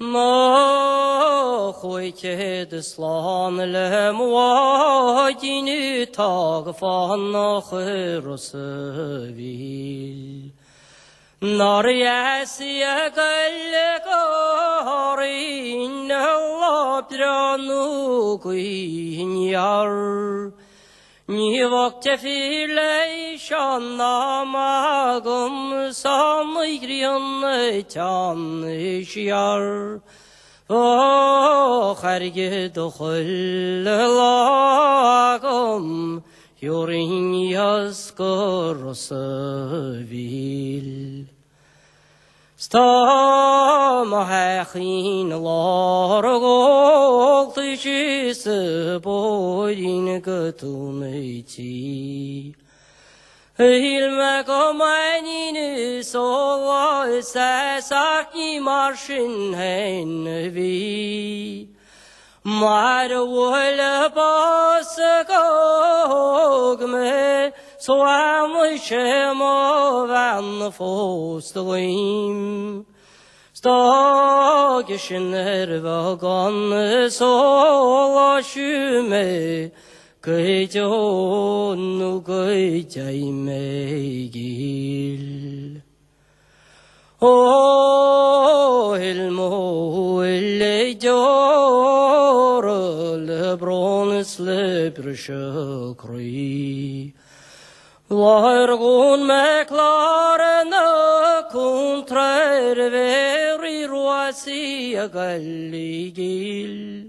Má chuiche de sláán le mádíú tá go fáhan nach churosa bhí. Norhéí a gaile goí na lábranú goíhear. Ni Nivok tefile şanlamagum samigriyanı tanışyar. Oh, hergi duhullagum yurin yazgır sevil. Sta mahechin láragóta sí sa bóína go túnaítí. Hil me go mainine sóá sé sacní mar sin hen ví. Mar bhfuile bá go me, Soam sé má bhena fóstaim. Stáge sin er bh gan sóláisiú mé goideónú goide mé gíl. Ó hil móil le deóra le bronas le bre se cruí. Largun me klarene kontrer veri ruasi galligil.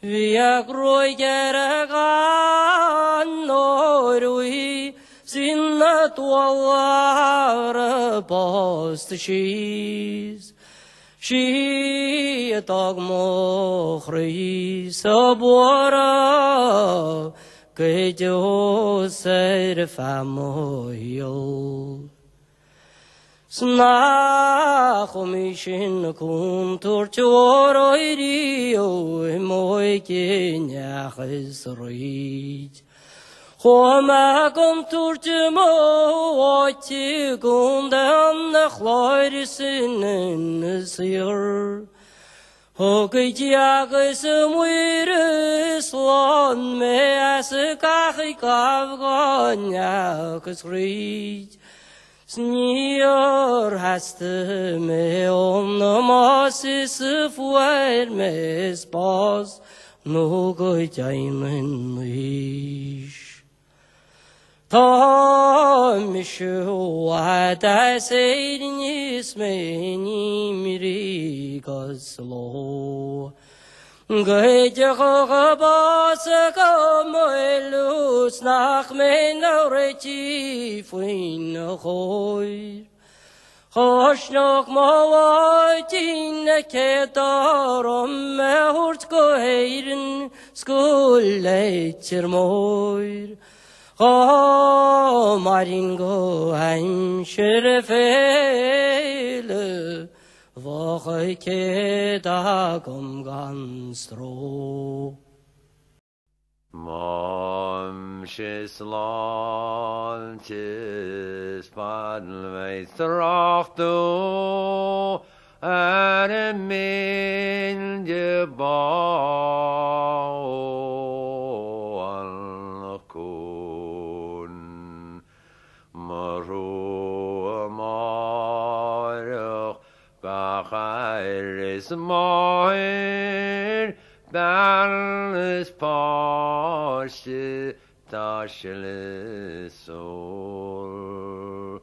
Via groi geregan norui sinnet vallar post shiz. Shietag mochri sabora. که جو سر فامو یول سنا قومی شین کون روی ایریو موی کی نخریس ریت هم اکنون تورچمو آتی گوندن اخلا ریسین نسیر Hokijag smuir slon me as kach kav gonya kusrij. Snior hast me on mas is fuer me spas no gojainen ish. mishuada sénismeni miri goslo Goidechocha bas go moelús nach me náretí foin na choir. Chosnoch máhaidtí na cédarm mehort go héieren skul leitir móir. Go marin go haim sure féle Wa ke da gom ganz tro. Mam sislántis padveithráchtú an a mé de bá. There is more Ismail, Ismail, Bern's Pasha, Tashel Sol.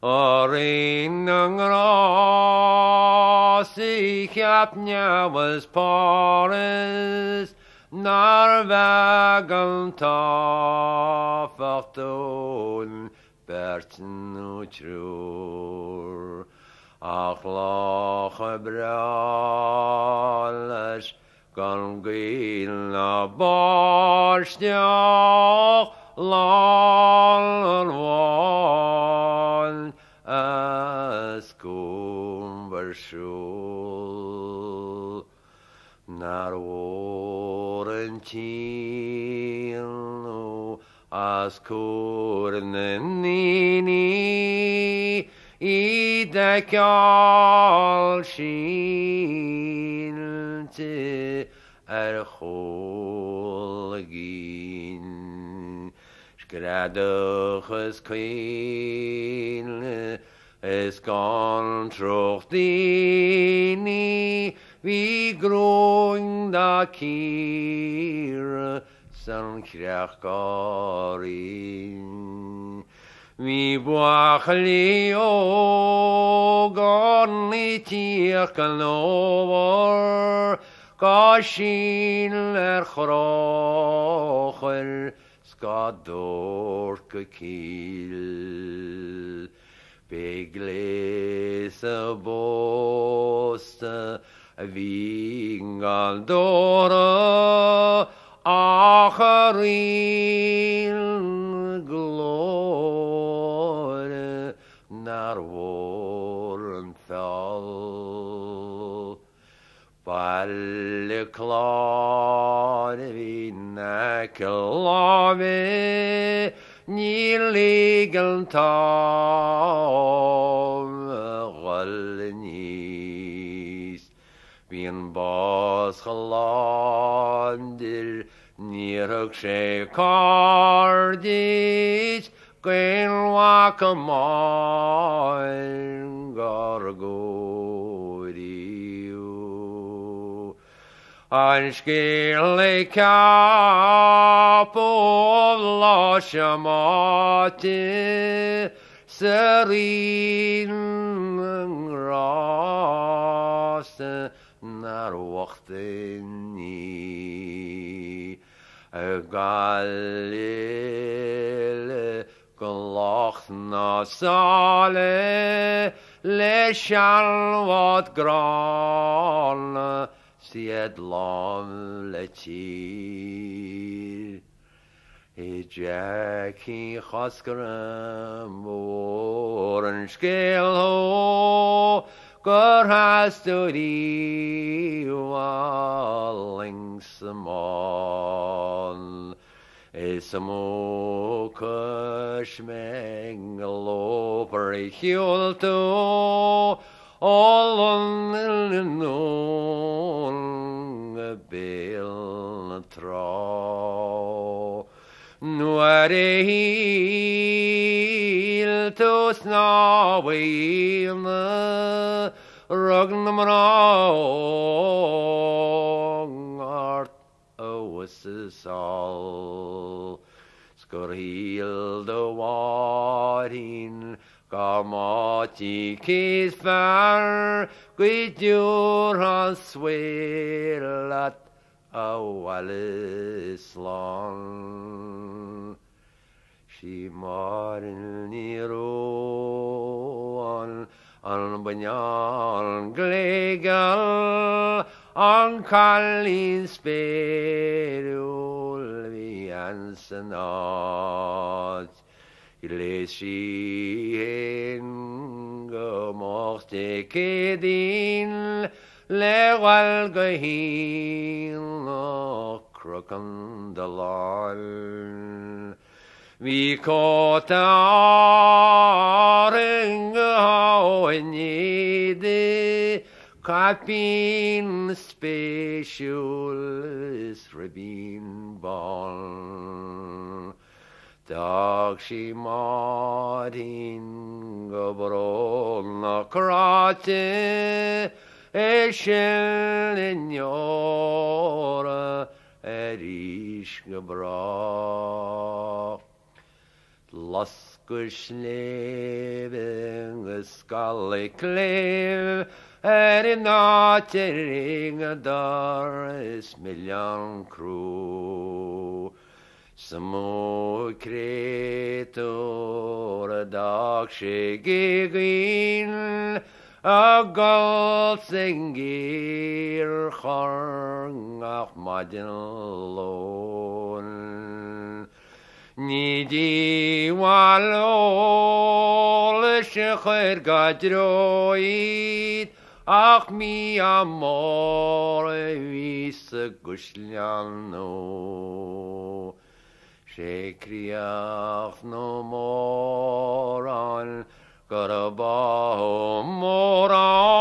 Orinnung Ross, ich hab was of Narvagan Tafarton, Berten true. Akla brales gan gila barsnyak lan wan askum vershul nar orentil askur nenini ide ceáil síte ar chólagín Sgradchas cuile is gan trochttíní hí groing da círe san creaachcóí. Vi vuachli o gorni tiach galovor Kashin er chrochel skador kakil bos, bosta vingal dora Acharin lávé ní ligantá níos Bhíon bás chaládir níthg sé cardíis gohha go máin gargó. انشکیلیکا پولا شمات سرین راست نر وقت نی گلیل گلاخت نساله لشلوات گران Siedlom leci. Jackie Hoskaram Orange Gill Gur has to be walling Simon is a mokush mengal over a to all on the To ريت وسناوين رغن مرار وسسال skorhil the warin Gamati kis far gwyd yw'r answylat a walis Long. Shimarini roan an banyan glegal an kalin sperul vi ansenat Ileshin gemorte kedin legal gehin crocandalal. Vi kåte arenga og nedi kapin special specials rabin barn. Dag si marin gabrolna krate eshelen jora erish gebrach. Laskus leven skal ik leve, her i natt ringe deres miljønkro. Små kretor dagskygge grinn, og gold synger, hang av madden lov. نیدی والول شخر گدروید اخ می امور ویس گشلانو شکری اخ نو مورال